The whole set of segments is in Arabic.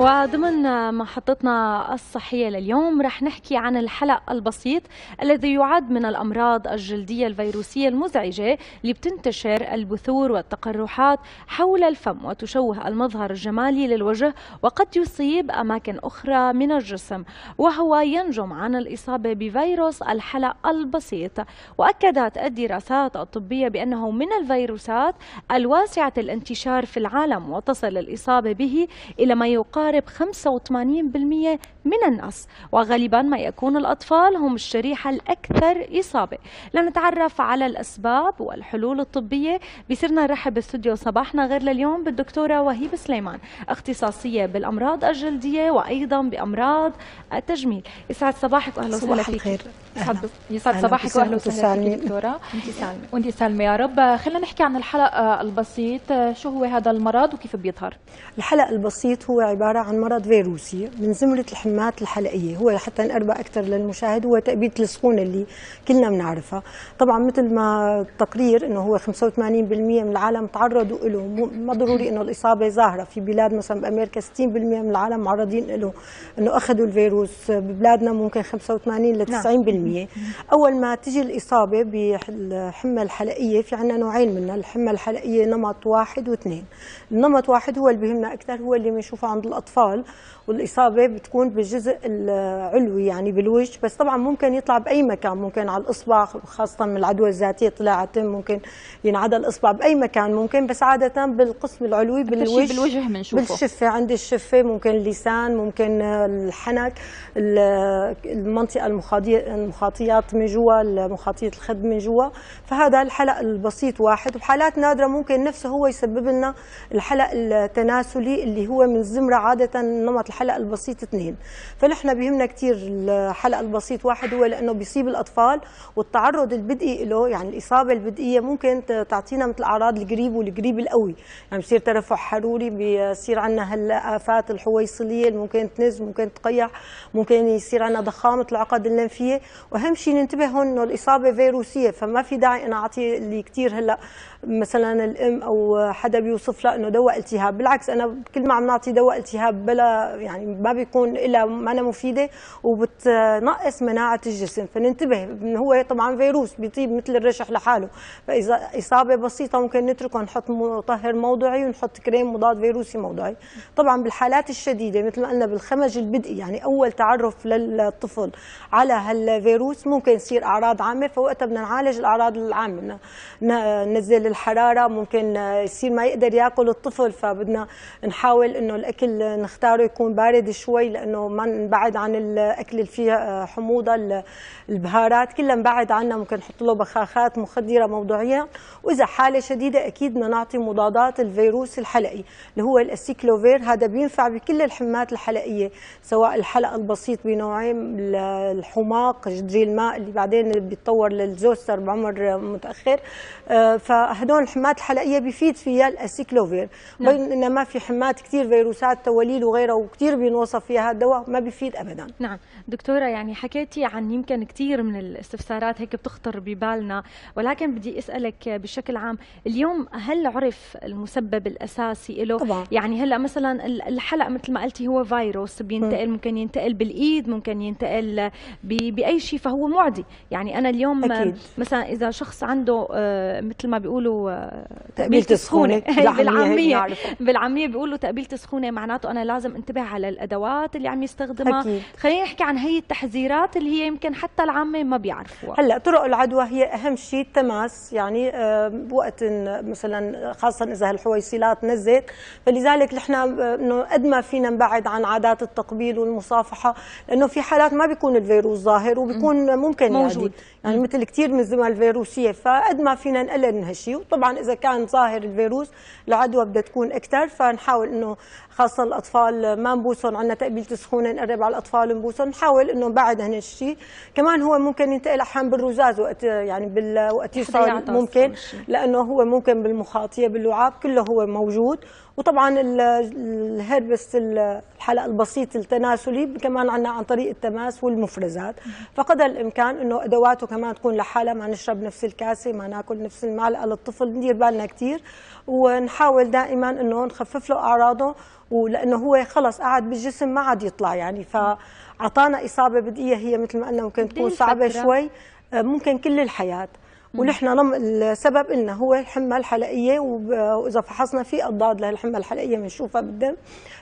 وضمن محطتنا الصحية لليوم رح نحكي عن الحلق البسيط الذي يعد من الأمراض الجلدية الفيروسية المزعجة اللي بتنتشر البثور والتقرحات حول الفم وتشوه المظهر الجمالي للوجه وقد يصيب أماكن أخرى من الجسم وهو ينجم عن الإصابة بفيروس الحلق البسيط وأكدت الدراسات الطبية بأنه من الفيروسات الواسعة الانتشار في العالم وتصل الإصابة به إلى ما يقال يقارب 85% من الناس وغالبا ما يكون الأطفال هم الشريحة الأكثر إصابة لنتعرف على الأسباب والحلول الطبية بصيرنا نرحب باستوديو صباحنا غير لليوم بالدكتورة وهيب سليمان اختصاصية بالأمراض الجلدية وأيضا بأمراض التجميل يسعد صباحك وأهلا وسهلا فيك الخير يسعد, صباحك وأهلا وسهلا فيك دكتورة وانتي سالمة سالمة يا رب خلينا نحكي عن الحلق البسيط شو هو هذا المرض وكيف بيظهر الحلق البسيط هو عبارة عبارة عن مرض فيروسي من زمرة الحمات الحلقية هو حتى نقرب أكثر للمشاهد هو تأبيد السخونة اللي كلنا بنعرفها طبعا مثل ما التقرير أنه هو 85% من العالم تعرضوا له ما ضروري أنه الإصابة ظاهرة في بلاد مثلا بأمريكا 60% من العالم معرضين له أنه أخذوا الفيروس ببلادنا ممكن 85 ل 90% نعم. أول ما تجي الإصابة بالحمى الحلقية في عندنا نوعين منها الحمى الحلقية نمط واحد واثنين النمط واحد هو اللي بهمنا أكثر هو اللي بنشوفه عند الأطفال الاطفال والاصابه بتكون بالجزء العلوي يعني بالوجه بس طبعا ممكن يطلع باي مكان ممكن على الاصبع خاصه من العدوى الذاتيه طلعت ممكن ينعدى الاصبع باي مكان ممكن بس عاده بالقسم العلوي بالوجه بالوجه بنشوفه بالشفه عند الشفه ممكن اللسان ممكن الحنك المنطقه المخاطيه المخاطيات من جوا مخاطيه الخد من جوا فهذا الحلق البسيط واحد وبحالات نادره ممكن نفسه هو يسبب لنا الحلق التناسلي اللي هو من الزمره عادة نمط الحلقة البسيط اثنين فنحن بيهمنا كثير الحلقة البسيط واحد هو لأنه بيصيب الأطفال والتعرض البدئي له يعني الإصابة البدئية ممكن تعطينا مثل أعراض القريب والقريب القوي يعني بصير ترفع حروري بصير عندنا هلا آفات الحويصلية اللي ممكن تنز ممكن تقيع ممكن يصير عندنا ضخامة العقد اللمفيه وأهم شيء ننتبه هون إنه الإصابة فيروسية فما في داعي أنا أعطي اللي كثير هلا مثلا الام او حدا بيوصف لها انه دواء التهاب بالعكس انا كل ما عم نعطي دواء التهاب بلا يعني ما بيكون الا ما أنا مفيده وبتنقص مناعه الجسم فننتبه هو طبعا فيروس بيطيب مثل الرشح لحاله فاذا اصابه بسيطه ممكن نتركه نحط مطهر موضعي ونحط كريم مضاد فيروسي موضعي طبعا بالحالات الشديده مثل ما قلنا بالخمج البدئي يعني اول تعرف للطفل على هالفيروس ممكن يصير اعراض عامه فوقتها بدنا نعالج الاعراض العامه ننزل الحراره ممكن يصير ما يقدر ياكل الطفل فبدنا نحاول انه الاكل نختاره يكون بارد شوي لانه ما نبعد عن الاكل اللي فيه آه، حموضه البهارات كلها نبعد عنها ممكن نحط له بخاخات مخدره موضوعيا واذا حاله شديده اكيد بدنا نعطي مضادات الفيروس الحلقي اللي هو الاسيكلوفير هذا بينفع بكل الحمات الحلقيه سواء الحلق البسيط بنوعين الحماق جدري الماء اللي بعدين بيتطور للزوستر بعمر متاخر آه، فهذا وحدهم الحمات الحلقيه بيفيد فيها الاسيكلوفير نعم. بينما في حمات كثير فيروسات توليل وغيرها وكثير بينوصف فيها هذا الدواء ما بيفيد ابدا نعم دكتوره يعني حكيتي عن يمكن كثير من الاستفسارات هيك بتخطر ببالنا ولكن بدي اسالك بشكل عام اليوم هل عرف المسبب الاساسي له طبعا. يعني هلا مثلا الحلق مثل ما قلتي هو فيروس بينتقل م. ممكن ينتقل بالايد ممكن ينتقل باي شيء فهو معدي يعني انا اليوم أكيد. مثلا اذا شخص عنده آه، مثل ما بيقولوا بيقولوا آه، تقبيلة سخونة بالعامية بالعامية بيقولوا تقبيلة سخونة معناته أنا لازم انتبه على الأدوات اللي عم يستخدمها أكيد. خلينا نحكي عن هي التحذيرات اللي هي يمكن حتى العامة ما بيعرفوها هلا طرق العدوى هي أهم شيء التماس يعني بوقت آه، آه، مثلا خاصة إذا هالحويصلات نزلت فلذلك نحن إنه قد ما فينا نبعد عن عادات التقبيل والمصافحة لأنه في حالات ما بيكون الفيروس ظاهر وبيكون ممكن يعني موجود يعني, يعني مثل كثير من الزمن الفيروسية فقد ما فينا نقلل من هالشيء فيه وطبعا اذا كان ظاهر الفيروس العدوى بدها تكون اكثر فنحاول انه خاصه الاطفال ما نبوسهم عندنا تقبيله سخونه نقرب على الاطفال نبوسهم نحاول انه نبعد عن الشيء كمان هو ممكن ينتقل احيانا بالرزاز وقت يعني بالوقت يصير ممكن لانه هو ممكن بالمخاطيه باللعاب كله هو موجود وطبعا الهربس الحلق البسيط التناسلي كمان عنا عن طريق التماس والمفرزات فقدر الامكان انه ادواته كمان تكون لحالها ما نشرب نفس الكاسه ما ناكل نفس المعلقه للطفل ندير بالنا كثير ونحاول دائما انه نخفف له اعراضه ولانه هو خلص قعد بالجسم ما عاد يطلع يعني فاعطانا اصابه بدئيه هي مثل ما قلنا ممكن تكون صعبه شوي ممكن كل الحياه ونحن السبب إلنا هو الحمى الحلقية وإذا فحصنا في أضداد للحمى الحلقية بنشوفها بالدم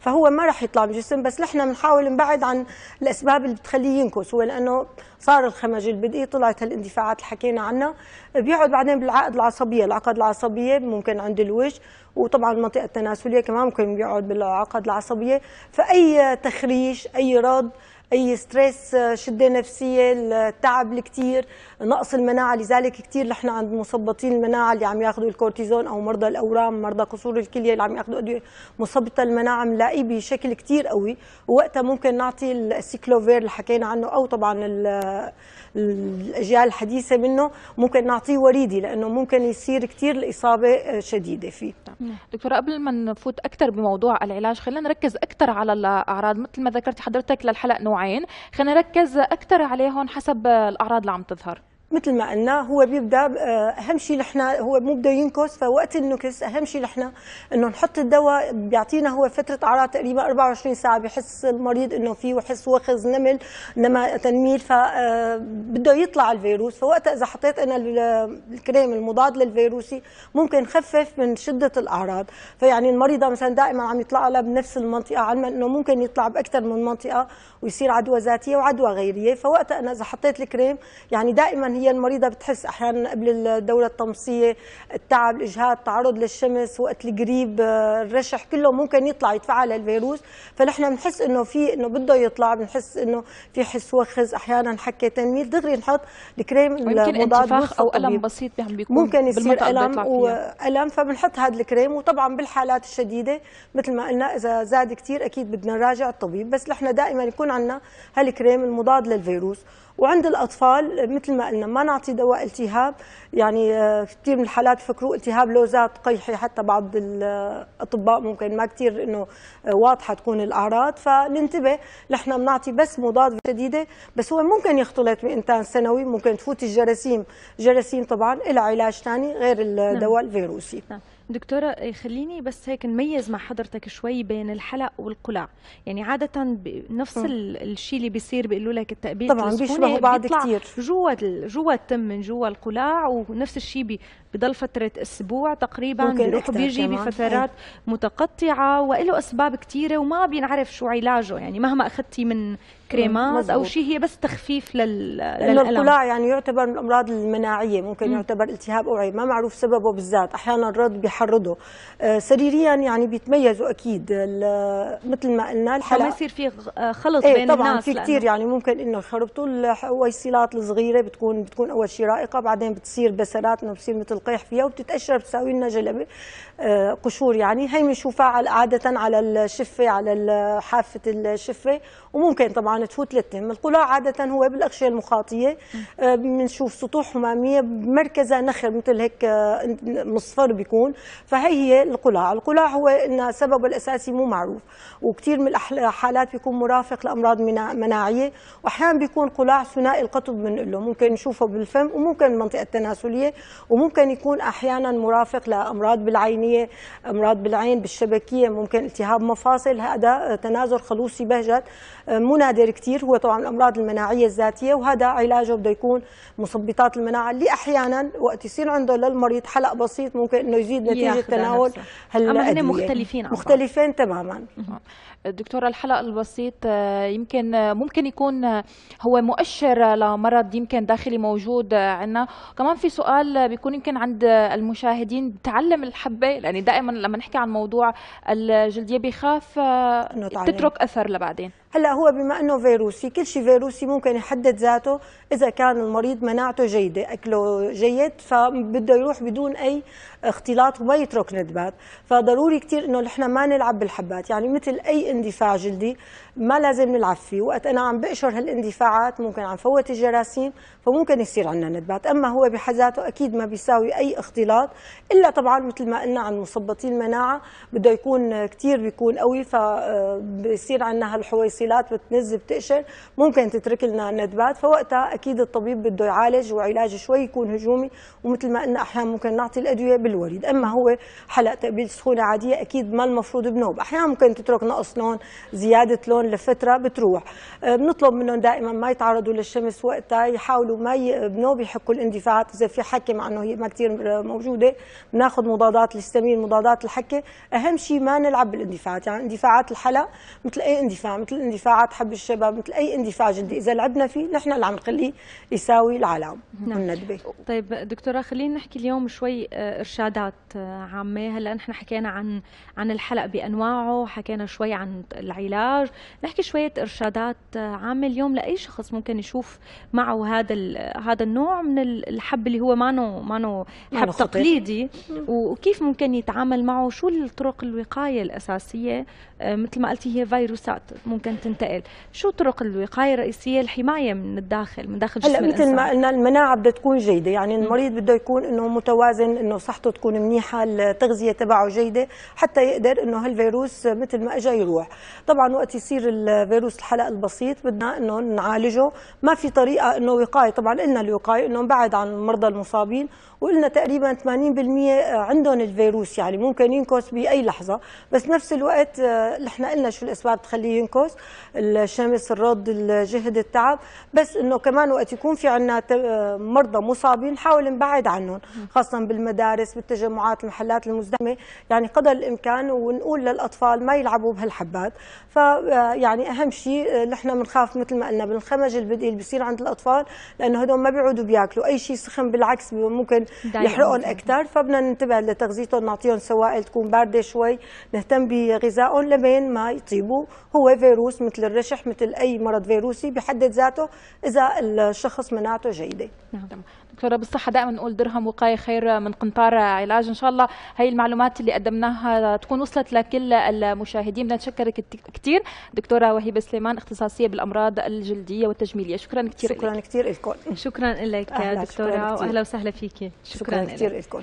فهو ما راح يطلع بالجسم بس نحن بنحاول نبعد عن الأسباب اللي بتخليه ينكس هو لأنه صار الخمج البدئي طلعت هالاندفاعات اللي حكينا عنها بيقعد بعدين بالعقد العصبية العقد العصبية ممكن عند الوجه وطبعا المنطقة التناسلية كمان ممكن بيقعد بالعقد العصبية فأي تخريش أي رد اي ستريس شده نفسيه التعب الكثير نقص المناعه لذلك كثير نحن عند مثبطين المناعه اللي عم ياخذوا الكورتيزون او مرضى الاورام مرضى قصور الكليه اللي عم ياخذوا ادويه مثبطه المناعه بنلاقيه بشكل كثير قوي ووقتها ممكن نعطي السيكلوفير اللي حكينا عنه او طبعا الاجيال الحديثه منه ممكن نعطيه وريدي لانه ممكن يصير كثير الاصابه شديده فيه نعم. دكتوره قبل ما نفوت اكثر بموضوع العلاج خلينا نركز اكثر على الاعراض مثل ما ذكرتي حضرتك للحلق نوعين خلينا نركز اكثر عليهم حسب الاعراض اللي عم تظهر مثل ما قلنا هو بيبدا آه، اهم شيء نحن هو مو بده ينكس فوقت النكس اهم شيء نحن انه نحط الدواء بيعطينا هو فتره اعراض تقريبا 24 ساعه بحس المريض انه فيه وحس وخز نمل انما تنميل فبده آه، يطلع الفيروس فوقتها اذا حطيت انا آه، الكريم المضاد للفيروسي ممكن خفف من شده الاعراض فيعني المريضه مثلا دائما عم يطلع لها بنفس المنطقه علما انه ممكن يطلع باكثر من منطقه ويصير عدوى ذاتيه وعدوى غيريه فوقتها انا اذا حطيت الكريم يعني دائما عمليا المريضه بتحس احيانا قبل الدوره التمصيه التعب الاجهاد تعرض للشمس وقت القريب آه، الرشح كله ممكن يطلع يتفعل الفيروس فنحن بنحس انه في انه بده يطلع بنحس انه في حس وخز احيانا حكه تنميل دغري نحط الكريم المضاد انتفاخ او الم بسيط بيكون ممكن يصير الم والم فبنحط هذا الكريم وطبعا بالحالات الشديده مثل ما قلنا اذا زاد كثير اكيد بدنا نراجع الطبيب بس نحن دائما يكون عندنا هالكريم المضاد للفيروس وعند الاطفال مثل ما قلنا ما نعطي دواء التهاب يعني آه، كثير من الحالات بفكروا التهاب لوزات قيحي حتى بعض الاطباء ممكن ما كثير انه آه، واضحه تكون الاعراض فننتبه نحن بنعطي بس مضاد شديده بس هو ممكن يختلط بانتان سنوي ممكن تفوت الجراثيم جراثيم طبعا لها علاج ثاني غير الدواء نعم. الفيروسي نعم. دكتورة آه، خليني بس هيك نميز مع حضرتك شوي بين الحلق والقلع يعني عادة نفس الشيء اللي بيصير بيقولوا لك التقبيل طبعا بيشبهوا بعض كثير جوا جوا التم من جوا القلاع ونفس الشيء بضل فتره اسبوع تقريبا بيروح بيجي بفترات هي. إيه. متقطعه وله اسباب كثيره وما بينعرف شو علاجه يعني مهما اخذتي من كريمات او شيء هي بس تخفيف لل للالم القلاع يعني يعتبر من الامراض المناعيه ممكن م. يعتبر التهاب اوعي ما معروف سببه بالذات احيانا الرد بيحرضه آه سريريا يعني بيتميزوا اكيد مثل ما قلنا الحلق ما يصير في آه، خلط ايه بين طبعا الناس طبعا في كثير يعني ممكن انه يخربطوا الويصلات الصغيره بتكون بتكون اول شيء رائقه بعدين بتصير بسرات انه بتصير مثل القيح فيها وبتتقشر بتساوي لنا جلبه آه، قشور يعني هي بنشوفها عاده على الشفه على حافه الشفه وممكن طبعا تفوت للتم القلاع عاده هو بالاغشيه المخاطيه آه، بنشوف سطوح حماميه بمركزها نخر مثل هيك آه، مصفر بيكون فهي هي القلاع القلاع هو ان سببه الاساسي مو معروف وكثير من الحالات بيكون مرافق لامراض مناعيه واحيانا بيكون قلاع ثنائي القطب بنقول له ممكن نشوفه بالفم وممكن المنطقه التناسليه وممكن يكون احيانا مرافق لامراض بالعينيه امراض بالعين بالشبكيه ممكن التهاب مفاصل هذا تنازل خلوصي بهجت مو نادر كثير هو طبعا الامراض المناعيه الذاتيه وهذا علاجه بده يكون مثبطات المناعه اللي احيانا وقت يصير عنده للمريض حلق بسيط ممكن انه يزيد نتيجه تناول هلا مختلفين مختلفين تماما دكتورة الحلق البسيط آه، يمكن آه، ممكن يكون آه، هو مؤشر لمرض يمكن داخلي موجود عندنا كمان في سؤال بيكون يمكن عند المشاهدين بتعلم الحبة يعني دائما لما نحكي عن موضوع الجلدية بيخاف تترك أثر لبعدين هلا هو بما انه فيروسي كل شيء فيروسي ممكن يحدد ذاته اذا كان المريض مناعته جيده اكله جيد فبده يروح بدون اي اختلاط وما يترك ندبات فضروري كثير انه نحن ما نلعب بالحبات يعني مثل اي اندفاع جلدي ما لازم نلعب فيه وقت انا عم بقشر هالاندفاعات ممكن عم فوت الجراثيم فممكن يصير عندنا ندبات اما هو بحد ذاته اكيد ما بيساوي اي اختلاط الا طبعا مثل ما قلنا عن مثبطي المناعه بده يكون كثير بيكون قوي فبصير آه، عندنا هالحويصلات بتنزل بتقشر ممكن تترك لنا ندبات فوقتها اكيد الطبيب بده يعالج وعلاج شوي يكون هجومي ومثل ما قلنا احيانا ممكن نعطي الادويه بالوريد اما هو حلق تقبيل سخونه عاديه اكيد ما المفروض بنوب احيانا ممكن تترك نقص لون زياده لون لفتره بتروح آه، بنطلب منهم دائما ما يتعرضوا للشمس وقتها يحاولوا ما بنوب يحكوا الاندفاعات اذا في حكه مع انه هي ما كثير آه، موجوده بناخذ مضادات للسمين مضادات الحكه اهم شيء ما نلعب بالاندفاعات يعني اندفاعات الحلق مثل اي اندفاع مثل اندفاعات حب الشباب مثل اي اندفاع جدي اذا لعبنا فيه نحن اللي عم نخليه يساوي العلام نعم. طيب دكتوره خلينا نحكي اليوم شوي آه، ارشاد إرشادات آه، عامة هلا نحن حكينا عن عن الحلق بأنواعه حكينا شوي عن العلاج نحكي شوية إرشادات آه، عامة اليوم لأي شخص ممكن يشوف معه هذا هذا النوع من الحب اللي هو مانو مانو حب تقليدي وكيف ممكن يتعامل معه شو الطرق الوقاية الأساسية آه، مثل ما قلتي هي فيروسات ممكن تنتقل شو طرق الوقاية الرئيسية الحماية من الداخل من داخل جسم هلا مثل ما قلنا المناعة بدها تكون جيدة يعني المريض بده يكون انه متوازن انه صحته صحته تكون منيحه التغذيه تبعه جيده حتى يقدر انه هالفيروس مثل ما اجى يروح طبعا وقت يصير الفيروس الحلق البسيط بدنا انه نعالجه ما في طريقه انه وقايه طبعا قلنا الوقايه انه نبعد عن المرضى المصابين وقلنا تقريبا 80% عندهم الفيروس يعني ممكن ينكس باي لحظه بس نفس الوقت آه، نحن قلنا شو الاسباب تخليه ينكس الشمس الرد الجهد التعب بس انه كمان وقت يكون في عندنا آه، مرضى مصابين نحاول نبعد عنهم خاصه بالمدارس بالتجمعات المحلات المزدحمه يعني قدر الامكان ونقول للاطفال ما يلعبوا بهالحبات فيعني آه، اهم شيء آه، نحن بنخاف مثل ما قلنا من الخمج البدئي اللي بصير عند الاطفال لانه هدول ما بيعودوا بياكلوا اي شيء سخن بالعكس ممكن يحرقهم اكثر فبدنا ننتبه لتغذيتهم نعطيهم سوائل تكون بارده شوي نهتم بغذائهم لبين ما يطيبوا هو فيروس مثل الرشح مثل اي مرض فيروسي بحد ذاته اذا الشخص مناعته جيده نعم دكتوره بالصحه دائما نقول درهم وقايه خير من قنطار علاج ان شاء الله هي المعلومات اللي قدمناها تكون وصلت لكل المشاهدين بدنا نشكرك كثير دكتوره وهبه سليمان اختصاصيه بالامراض الجلديه والتجميليه شكرا كثير شكرا كثير لكم شكرا لك دكتوره واهلا وسهلا فيكي شكرا, شكرا كثير لكم